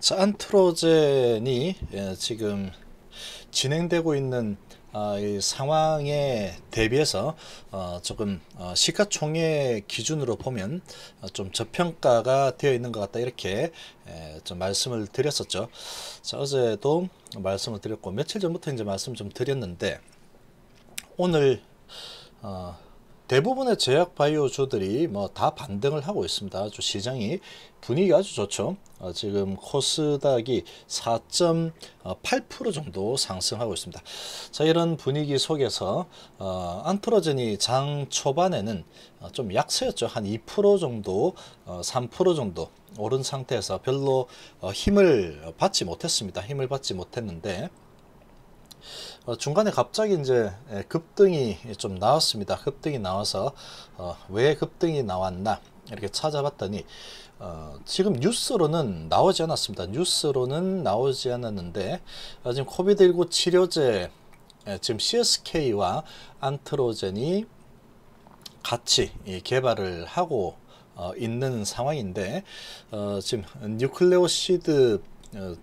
자, 안트로젠이 예, 지금 진행되고 있는 아, 이 상황에 대비해서 어, 조금 어, 시가총액 기준으로 보면 어, 좀 저평가가 되어 있는 것 같다 이렇게 예, 좀 말씀을 드렸었죠. 자, 어제도 말씀을 드렸고 며칠 전부터 이제 말씀 좀 드렸는데 오늘 어, 대부분의 제약 바이오주들이 뭐 다 반등을 하고 있습니다. 아주 시장이 분위기가 아주 좋죠. 어, 지금 코스닥이 4.8% 정도 상승하고 있습니다. 자, 이런 분위기 속에서 어, 안프로젠이 장 초반에는 어, 좀 약세였죠. 한 2% 정도, 어, 3% 정도 오른 상태에서 별로 어, 힘을 받지 못했습니다. 힘을 받지 못했는데 어, 중간에 갑자기 이제 예, 급등이 좀 나왔습니다. 급등이 나와서 어, 왜 급등이 나왔나 이렇게 찾아봤더니 어, 지금 뉴스로는 나오지 않았습니다. 뉴스로는 나오지 않았는데 어, 지금 코비드19 치료제 에, 예, 지금 CSK와 안트로젠이 같이 이, 예, 개발을 하고 어, 있는 상황인데 어, 지금 뉴클레오시드 어,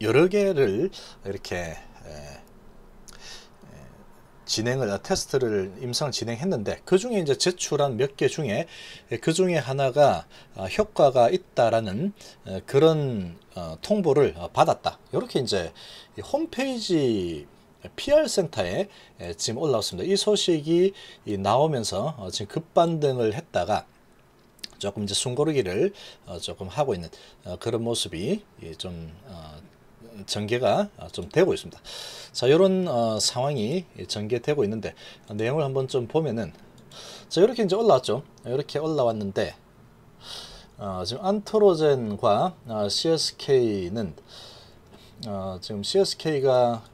여러 개를 이렇게 예. 예. 진행을 아, 테스트를 임상 진행했는데 그 중에 이제 제출한 몇 개 중에 그 중에 하나가 아, 효과가 있다라는 어, 그런 어, 통보를 받았다. 이렇게 이제 홈페이지 PR 센터에 예, 지금 올라왔습니다. 이 소식이 나오면서 어, 지금 급반등을 했다가 조금 이제 숨고르기를 조금 하고 있는 그런 모습이 좀 전개가 어, 좀 되고 있습니다. 자, 이런 어, 상황이 전개되고 있는데 내용을 한번 좀 보면은 자, 이렇게 이제 올라왔죠. 이렇게 올라왔는데 어, 지금 안토로젠과 어, CSK는 어, 지금 CSK가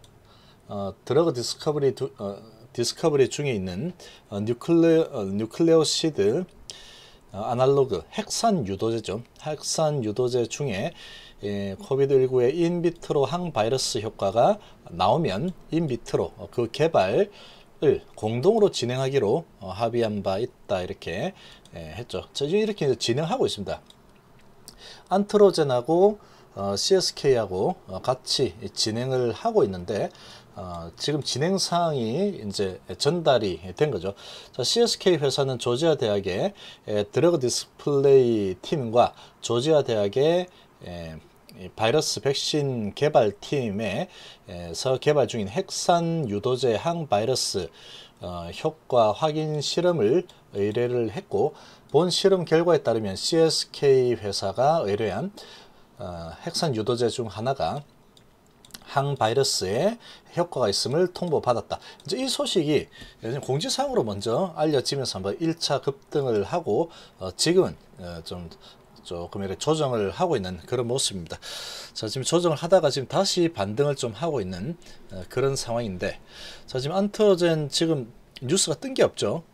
어, 드러그 디스커버리 두, 어, 디스커버리 중에 있는 어, 뉴클레 어, 뉴클레오시드 어, 아날로그 핵산 유도제죠. 핵산 유도제 중에 예, 코비드19의 인비트로 항바이러스 효과가 나오면 인비트로 어, 그 개발을 공동으로 진행하기로 어, 합의한 바 있다 이렇게 예, 했죠. 지금 이렇게 진행하고 있습니다. 안트로젠하고 어, CSK하고 어, 같이 진행을 하고 있는데 어, 지금 진행 사항이 이제 전달이 된 거죠. 자, CSK 회사는 조지아 대학의 드러그 디스플레이 팀과 조지아 대학의 예, 바이러스 백신 개발팀에서 예, 개발 중인 핵산 유도제 항바이러스 어, 효과 확인 실험을 의뢰를 했고 본 실험 결과에 따르면 CSK 회사가 의뢰한 어, 핵산 유도제 중 하나가 항바이러스에 효과가 있음을 통보받았다. 이제 이 소식이 요 공지사항으로 먼저 알려지면서 한번 1차 급등을 하고 어, 지금은 어, 좀 조금 이렇게 조정을 하고 있는 그런 모습입니다. 자, 지금 조정을 하다가 지금 다시 반등을 좀 하고 있는 어, 그런 상황인데, 자, 지금 안터젠 지금 뉴스가 뜬 게 없죠.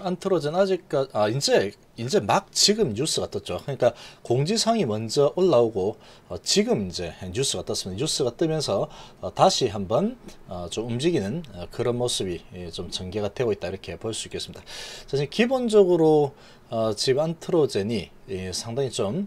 안트로젠 아직까지 아 이제 이제 막 지금 뉴스가 떴죠. 그러니까 공지사항이 먼저 올라오고 어, 지금 이제 뉴스가 떴습니다. 뉴스가 뜨면서 어, 다시 한번 어, 좀 움직이는 어, 그런 모습이 예, 좀 전개가 되고 있다 이렇게 볼 수 있겠습니다. 자, 지금 기본적으로 어, 지금 안트로젠이 예, 상당히 좀이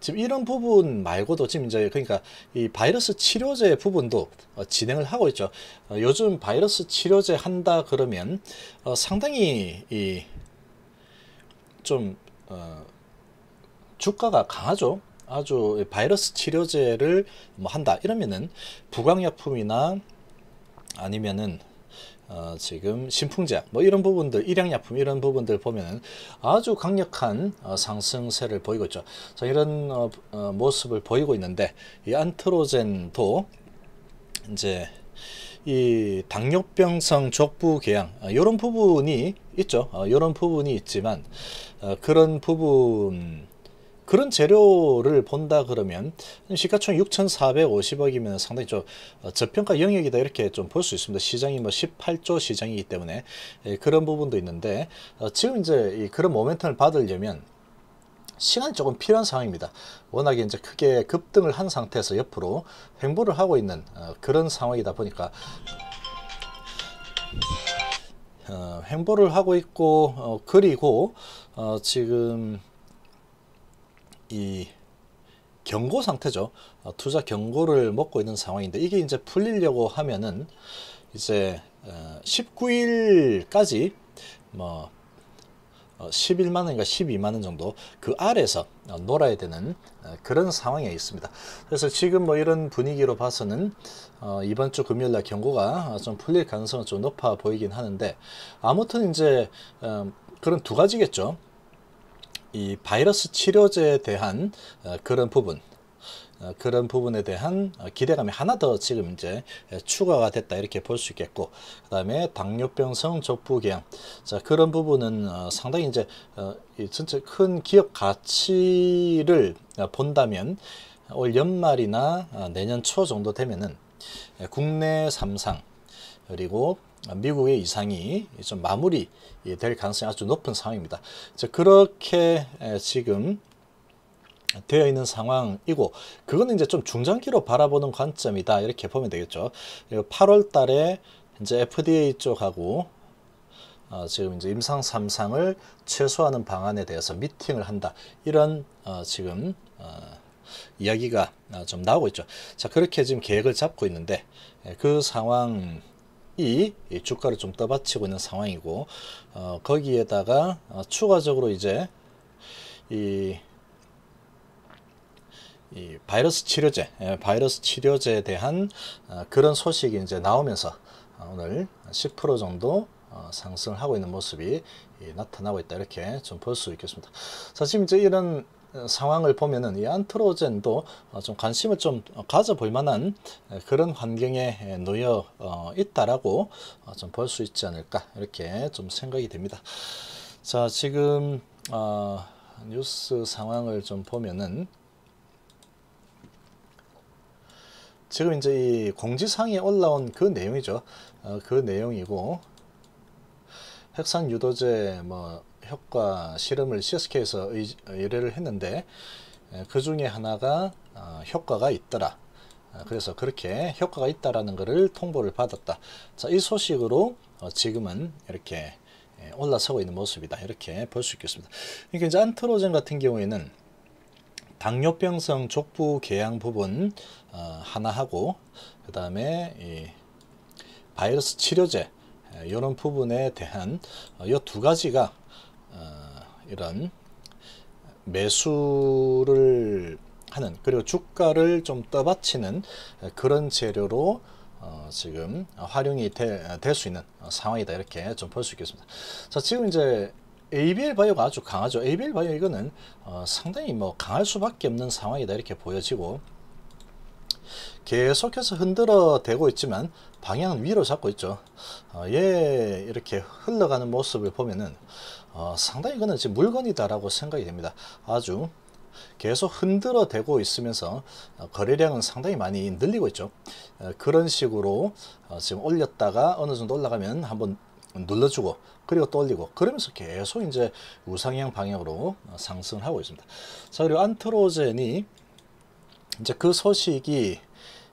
지금 이런 부분 말고도 지금 이제 그러니까 이 바이러스 치료제 부분도 어, 진행을 하고 있죠. 어, 요즘 바이러스 치료제 한다 그러면 어, 상당히 이좀 어, 주가가 강하죠. 아주 바이러스 치료제를 뭐 한다 이러면은 부강약품이나 아니면은 어, 지금 신풍제약 뭐 이런 부분들 일양약품 이런 부분들 보면 아주 강력한 어, 상승세를 보이고 있죠. 자, 이런 어, 어, 모습을 보이고 있는데 이 안트로젠도 이제 이 당뇨병성 족부 개양 어, 이런 부분이 있죠. 어, 이런 부분이 있지만 어, 그런 부분 그런 재료를 본다 그러면 시가총 6,450억이면 상당히 좀 어, 저평가 영역이다 이렇게 좀 볼 수 있습니다. 시장이 뭐 18조 시장이기 때문에 예, 그런 부분도 있는데 어, 지금 이제 그런 모멘텀을 받으려면 시간이 조금 필요한 상황입니다. 워낙에 이제 크게 급등을 한 상태에서 옆으로 횡보를 하고 있는 어, 그런 상황이다 보니까 어, 행보를 하고 있고 어, 그리고 어, 지금 이 경고 상태죠. 어, 투자 경고를 먹고 있는 상황인데 이게 이제 풀리려고 하면은 이제 19일까지 어, 뭐 11만 어, 원인가 12만 원 정도 그 아래서 놀아야 되는 그런 상황에 있습니다. 그래서 지금 뭐 이런 분위기로 봐서는 이번 주 금요일 날 경고가 좀 풀릴 가능성은 좀 높아 보이긴 하는데 아무튼 이제 그런 두 가지겠죠. 이 바이러스 치료제에 대한 어, 그런 부분 어, 그런 부분에 대한 어, 기대감이 하나 더 지금 이제 추가가 됐다 이렇게 볼 수 있겠고 그 다음에 당뇨병성 족부궤양 자 그런 부분은 상당히 이제 전체 큰 기업 가치를 본다면 올 연말이나 내년 초 정도 되면은 국내 삼상 그리고 미국의 이상이 좀 마무리 될 가능성이 아주 높은 상황입니다. 그렇게 지금 되어 있는 상황이고 그거는 이제 좀 중장기로 바라보는 관점이다 이렇게 보면 되겠죠. 8월 예, 달에 이제 FDA 쪽하고 어, 지금 이제 임상 3상을 최소화하는 방안에 대해서 미팅을 한다. 이런 어, 지금 어, 이야기가 어, 좀 나오고 있죠. 자 그렇게 지금 계획을 잡고 있는데 예, 그 상황 이 주가를 좀 떠받치고 있는 상황이고 어, 거기에다가 어, 추가적으로 이제 이, 이 바이러스 치료제, 예, 바이러스 치료제에 대한 어, 그런 소식이 이제 나오면서 어, 오늘 10% 정도 어, 상승을 하고 있는 모습이 나타나고 있다 이렇게 좀 볼 수 있겠습니다. 사실 이제 이런 상황을 보면은 이 안트로젠도 어, 좀 관심을 좀 가져볼 만한 그런 환경에 놓여 어, 있다라고 어, 좀볼 수 있지 않을까 이렇게 좀 생각이 됩니다. 자 지금 어, 뉴스 상황을 좀 보면은 지금 이제 이 공지상에 올라온 그 내용이죠. 어, 그 내용이고 핵산 유도제 뭐 효과 실험을 CSK에서 의,뢰를 했는데 그 중에 하나가 어, 효과가 있더라. 어, 그래서 그렇게 효과가 있다라는 것을 통보를 받았다. 자, 이 소식으로 어, 지금은 이렇게 올라서고 있는 모습이다. 이렇게 볼 수 있겠습니다. 이게 그러니까 이제 안트로젠 같은 경우에는 당뇨병성 족부 개양 부분 하나하고 그 다음에 바이러스 치료제 이런 부분에 대한 이 두 가지가 어, 이런 매수를 하는 그리고 주가를 좀 떠받치는 그런 재료로 어, 지금 활용이 될 수 있는 상황이다 이렇게 좀 볼 수 있겠습니다. 자 지금 이제 ABL 바이오가 아주 강하죠. ABL 바이오 이거는 어, 상당히 뭐 강할 수밖에 없는 상황이다 이렇게 보여지고 계속해서 흔들어 대고 있지만 방향은 위로 잡고 있죠. 어, 예 이렇게 흘러가는 모습을 보면은 어, 상당히 그는 지금 물건이다라고 생각이 됩니다. 아주 계속 흔들어 대고 있으면서 어, 거래량은 상당히 많이 늘리고 있죠. 어, 그런 식으로 어, 지금 올렸다가 어느 정도 올라가면 한번 눌러주고 그리고 또 올리고 그러면서 계속 이제 우상향 방향으로 상승하고 있습니다. 자 그리고 안트로젠이 이제 그 소식이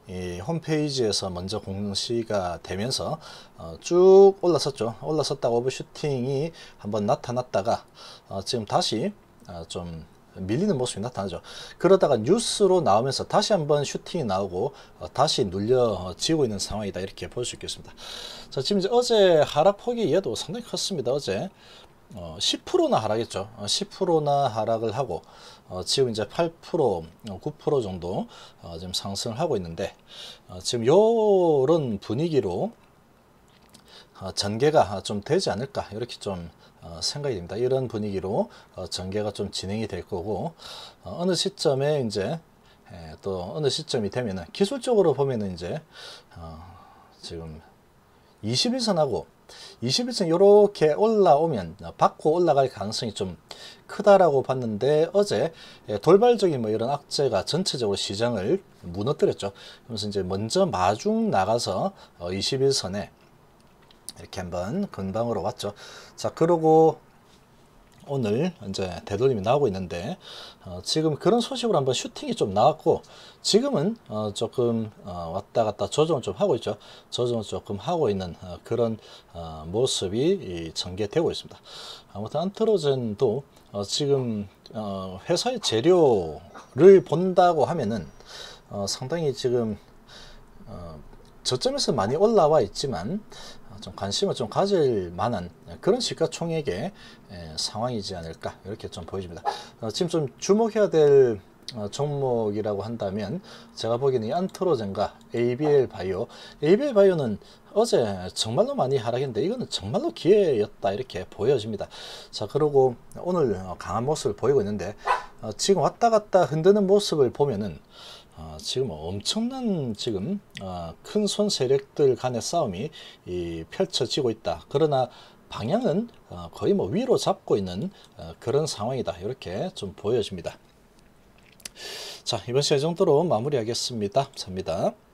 이 홈페이지에서 먼저 공시가 되면서 어 쭉 올라섰죠. 올라섰다 오버슈팅이 한번 나타났다가 어 지금 다시 어좀 밀리는 모습이 나타나죠. 그러다가 뉴스로 나오면서 다시 한번 슈팅이 나오고 어, 다시 눌려지고 있는 상황이다 이렇게 볼 수 있겠습니다. 자 지금 이제 어제 하락폭이 얘도 상당히 컸습니다. 어제 어, 10%나 하락했죠. 10%나 어, 하락을 하고 어, 지금 이제 8%, 9% 어, 정도 어, 지금 상승을 하고 있는데 어, 지금 요런 분위기로 어, 전개가 좀 되지 않을까 이렇게 좀 어, 생각이 됩니다. 이런 분위기로 어, 전개가 좀 진행이 될 거고 어, 어느 시점에 이제 예, 또 어느 시점이 되면은 기술적으로 보면은 이제 어, 지금 21선하고 21선 이렇게 올라오면 받고 올라갈 가능성이 좀 크다라고 봤는데 어제 예, 돌발적인 뭐 이런 악재가 전체적으로 시장을 무너뜨렸죠. 그래서 이제 먼저 마중 나가서 21선에 어, 이렇게 한번 근방으로 왔죠. 자 그러고 오늘 이제 대돌림이 나오고 있는데 어, 지금 그런 소식으로 한번 슈팅이 좀 나왔고 지금은 어, 조금 어, 왔다 갔다 조정을 좀 하고 있죠. 조정을 조금 하고 있는 어, 그런 어, 모습이 전개되고 있습니다. 아무튼 안트로젠도 어, 지금 어, 회사의 재료를 본다고 하면은 어, 상당히 지금 어, 저점에서 많이 올라와 있지만 좀 관심을 좀 가질 만한 그런 시가총액의 상황이지 않을까 이렇게 좀 보여집니다. 어, 지금 좀 주목해야 될 어, 종목이라고 한다면 제가 보기에는 안트로젠과 ABL 바이오 ABL 바이오는 어제 정말로 많이 하락했는데 이거는 정말로 기회였다 이렇게 보여집니다 자 그리고 오늘 강한 모습을 보이고 있는데 어, 지금 왔다 갔다 흔드는 모습을 보면은 아, 지금 엄청난 지금 아, 큰손 세력들 간의 싸움이 펼쳐지고 있다. 그러나 방향은 아, 거의 뭐 위로 잡고 있는 그런 상황이다. 이렇게 좀 보여집니다. 자 이번 시간 정도로 마무리하겠습니다. 감사합니다.